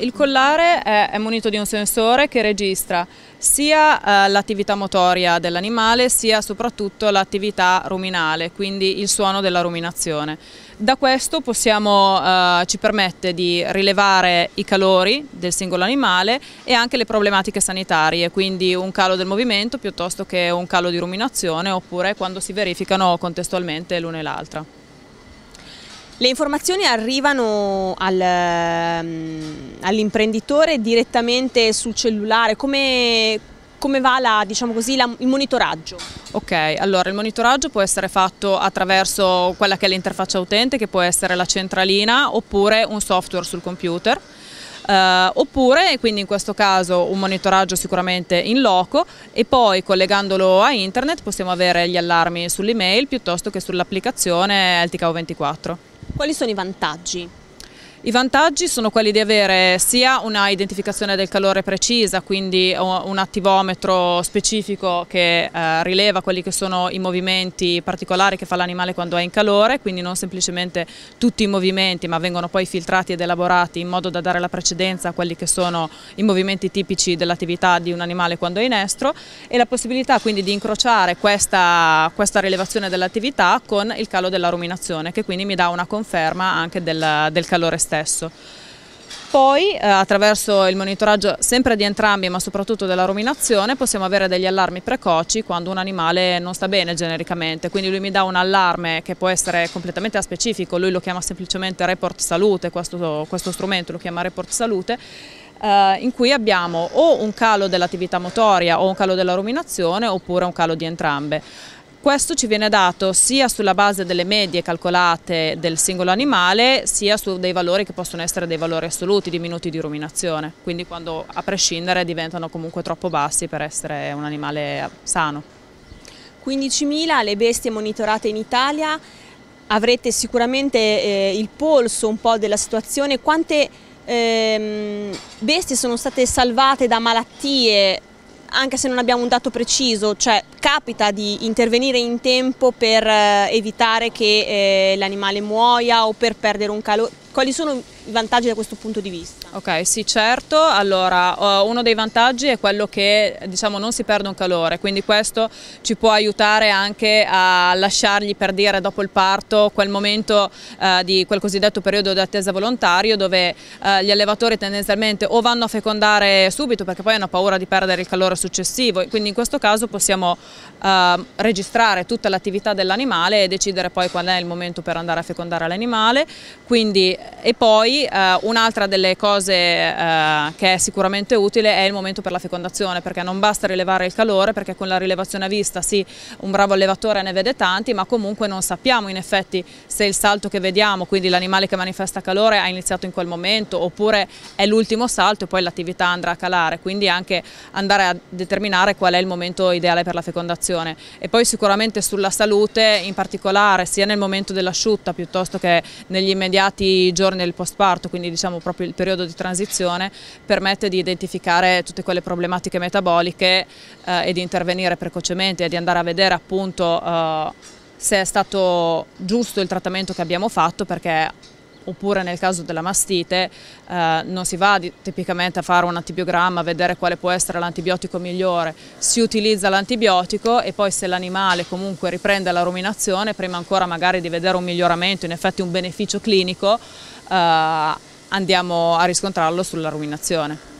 Il collare è, munito di un sensore che registra sia eh, l'attività motoria dell'animale sia soprattutto l'attività ruminale, quindi il suono della ruminazione. Da questo possiamo, eh, ci permette di rilevare i calori del singolo animale e anche le problematiche sanitarie, quindi un calo del movimento piuttosto che un calo di ruminazione oppure quando si verificano contestualmente l'una e l'altra. Le informazioni arrivano al, mm, all'imprenditore direttamente sul cellulare, come, come va la, diciamo così, la, il monitoraggio? Ok, allora il monitoraggio può essere fatto attraverso quella che è l'interfaccia utente, che può essere la centralina, oppure un software sul computer. Uh, oppure quindi in questo caso un monitoraggio sicuramente in loco e poi collegandolo a internet possiamo avere gli allarmi sull'email piuttosto che sull'applicazione LTKO24. Quali sono i vantaggi? I vantaggi sono quelli di avere sia una identificazione del calore precisa, quindi un attivometro specifico che eh, rileva quelli che sono i movimenti particolari che fa l'animale quando è in calore, quindi non semplicemente tutti i movimenti ma vengono poi filtrati ed elaborati in modo da dare la precedenza a quelli che sono i movimenti tipici dell'attività di un animale quando è in estro e la possibilità quindi di incrociare questa, questa rilevazione dell'attività con il calo della ruminazione che quindi mi dà una conferma anche del, del calore esterno stesso. Poi eh, attraverso il monitoraggio sempre di entrambi ma soprattutto della ruminazione possiamo avere degli allarmi precoci quando un animale non sta bene genericamente, quindi lui mi dà un allarme che può essere completamente a specifico, lui lo chiama semplicemente report salute, questo, questo strumento lo chiama report salute, eh, in cui abbiamo o un calo dell'attività motoria o un calo della ruminazione oppure un calo di entrambe. Questo ci viene dato sia sulla base delle medie calcolate del singolo animale, sia su dei valori che possono essere dei valori assoluti di minuti di ruminazione, quindi quando a prescindere diventano comunque troppo bassi per essere un animale sano. 15.000 le bestie monitorate in Italia, avrete sicuramente eh, il polso un po' della situazione, quante ehm, bestie sono state salvate da malattie anche se non abbiamo un dato preciso, cioè capita di intervenire in tempo per eh, evitare che eh, l'animale muoia o per perdere un calore quali sono i vantaggi da questo punto di vista? Ok, sì certo, allora uno dei vantaggi è quello che diciamo non si perde un calore, quindi questo ci può aiutare anche a lasciargli per dire dopo il parto quel momento eh, di quel cosiddetto periodo di attesa volontario dove eh, gli allevatori tendenzialmente o vanno a fecondare subito perché poi hanno paura di perdere il calore successivo, quindi in questo caso possiamo eh, registrare tutta l'attività dell'animale e decidere poi qual è il momento per andare a fecondare l'animale, quindi e poi eh, un'altra delle cose eh, che è sicuramente utile è il momento per la fecondazione perché non basta rilevare il calore perché con la rilevazione a vista sì un bravo allevatore ne vede tanti ma comunque non sappiamo in effetti se il salto che vediamo quindi l'animale che manifesta calore ha iniziato in quel momento oppure è l'ultimo salto e poi l'attività andrà a calare quindi anche andare a determinare qual è il momento ideale per la fecondazione e poi sicuramente sulla salute in particolare sia nel momento dell'asciutta piuttosto che negli immediati giorni giorni del post parto, quindi diciamo proprio il periodo di transizione, permette di identificare tutte quelle problematiche metaboliche eh, e di intervenire precocemente e di andare a vedere appunto eh, se è stato giusto il trattamento che abbiamo fatto perché oppure nel caso della mastite eh, non si va di, tipicamente a fare un antibiogramma, a vedere quale può essere l'antibiotico migliore, si utilizza l'antibiotico e poi se l'animale comunque riprende la ruminazione, prima ancora magari di vedere un miglioramento, in effetti un beneficio clinico, eh, andiamo a riscontrarlo sulla ruminazione.